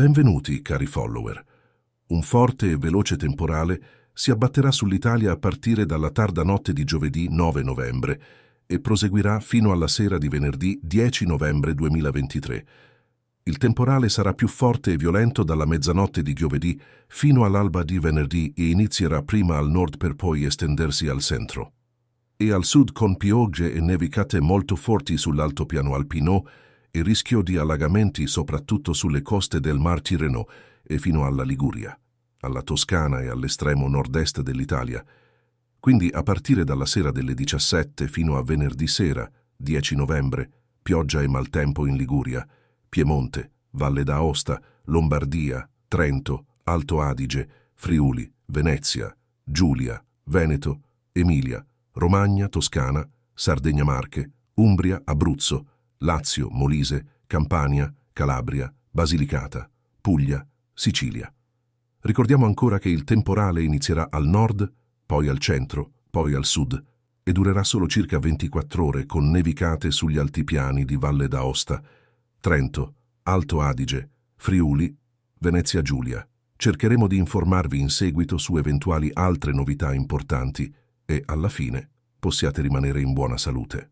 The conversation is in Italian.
Benvenuti, cari follower. Un forte e veloce temporale si abbatterà sull'Italia a partire dalla tarda notte di giovedì 9 novembre e proseguirà fino alla sera di venerdì 10 novembre 2023. Il temporale sarà più forte e violento dalla mezzanotte di giovedì fino all'alba di venerdì e inizierà prima al nord per poi estendersi al centro. E al sud con piogge e nevicate molto forti sull'altopiano alpino il rischio di allagamenti soprattutto sulle coste del Mar Tirreno e fino alla Liguria, alla Toscana e all'estremo nord-est dell'Italia. Quindi a partire dalla sera delle 17 fino a venerdì sera, 10 novembre, pioggia e maltempo in Liguria, Piemonte, Valle d'Aosta, Lombardia, Trento, Alto Adige, Friuli, Venezia, Giulia, Veneto, Emilia, Romagna, Toscana, Sardegna Marche, Umbria, Abruzzo, Lazio, Molise, Campania, Calabria, Basilicata, Puglia, Sicilia. Ricordiamo ancora che il temporale inizierà al nord, poi al centro, poi al sud e durerà solo circa 24 ore con nevicate sugli altipiani di Valle d'Aosta, Trento, Alto Adige, Friuli, Venezia Giulia. Cercheremo di informarvi in seguito su eventuali altre novità importanti e, alla fine, possiate rimanere in buona salute.